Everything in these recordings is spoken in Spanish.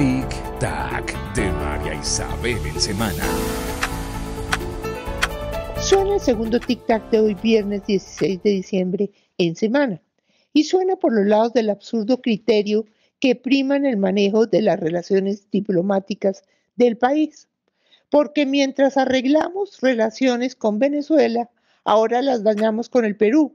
Tic Tac de María Isabel en semana. Suena el segundo Tic Tac de hoy viernes 16 de diciembre en semana y suena por los lados del absurdo criterio que priman el manejo de las relaciones diplomáticas del país. Porque mientras arreglamos relaciones con Venezuela, ahora las dañamos con el Perú,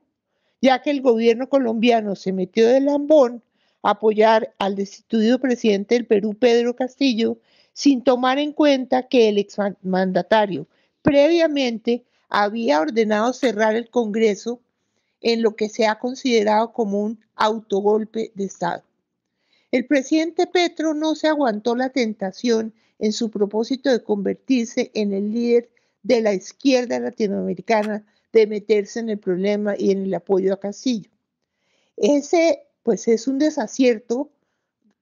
ya que el gobierno colombiano se metió de lambón apoyar al destituido presidente del Perú, Pedro Castillo, sin tomar en cuenta que el exmandatario previamente había ordenado cerrar el Congreso en lo que se ha considerado como un autogolpe de Estado. El presidente Petro no se aguantó la tentación en su propósito de convertirse en el líder de la izquierda latinoamericana, de meterse en el problema y en el apoyo a Castillo. Ese pues es un desacierto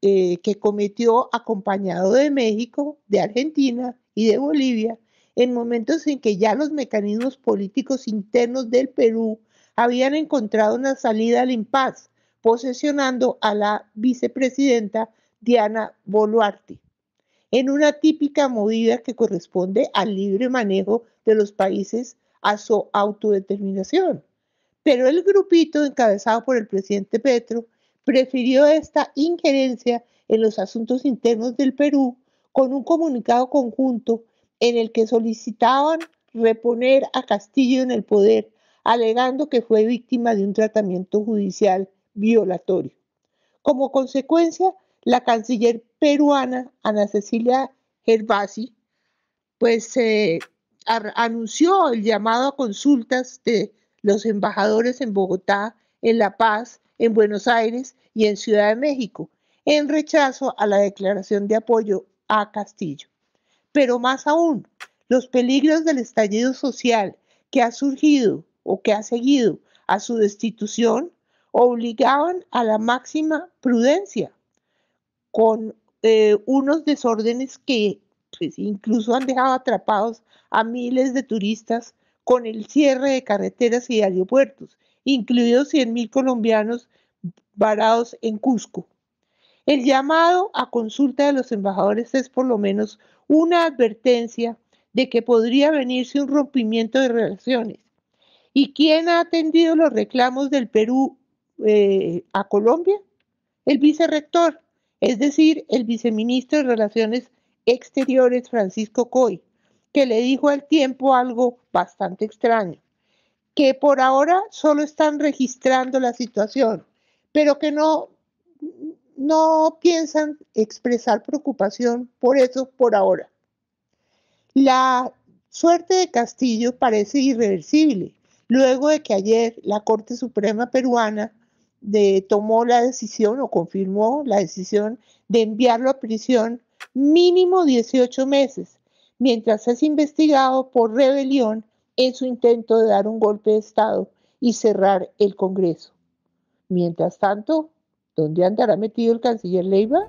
eh, que cometió acompañado de México, de Argentina y de Bolivia, en momentos en que ya los mecanismos políticos internos del Perú habían encontrado una salida al impas, posesionando a la vicepresidenta Diana Boluarte, en una típica movida que corresponde al libre manejo de los países a su autodeterminación. Pero el grupito encabezado por el presidente Petro prefirió esta injerencia en los asuntos internos del Perú con un comunicado conjunto en el que solicitaban reponer a Castillo en el poder, alegando que fue víctima de un tratamiento judicial violatorio. Como consecuencia, la canciller peruana Ana Cecilia Gervasi, pues eh, anunció el llamado a consultas de los embajadores en Bogotá, en La Paz en Buenos Aires y en Ciudad de México, en rechazo a la declaración de apoyo a Castillo. Pero más aún, los peligros del estallido social que ha surgido o que ha seguido a su destitución obligaban a la máxima prudencia, con eh, unos desórdenes que pues, incluso han dejado atrapados a miles de turistas con el cierre de carreteras y aeropuertos incluidos 100.000 colombianos varados en Cusco. El llamado a consulta de los embajadores es por lo menos una advertencia de que podría venirse un rompimiento de relaciones. ¿Y quién ha atendido los reclamos del Perú eh, a Colombia? El vicerrector, es decir, el viceministro de Relaciones Exteriores, Francisco Coy, que le dijo al tiempo algo bastante extraño que por ahora solo están registrando la situación, pero que no, no piensan expresar preocupación por eso por ahora. La suerte de Castillo parece irreversible, luego de que ayer la Corte Suprema peruana de, tomó la decisión o confirmó la decisión de enviarlo a prisión mínimo 18 meses, mientras es investigado por rebelión en su intento de dar un golpe de Estado y cerrar el Congreso. Mientras tanto, ¿dónde andará metido el canciller Leiva?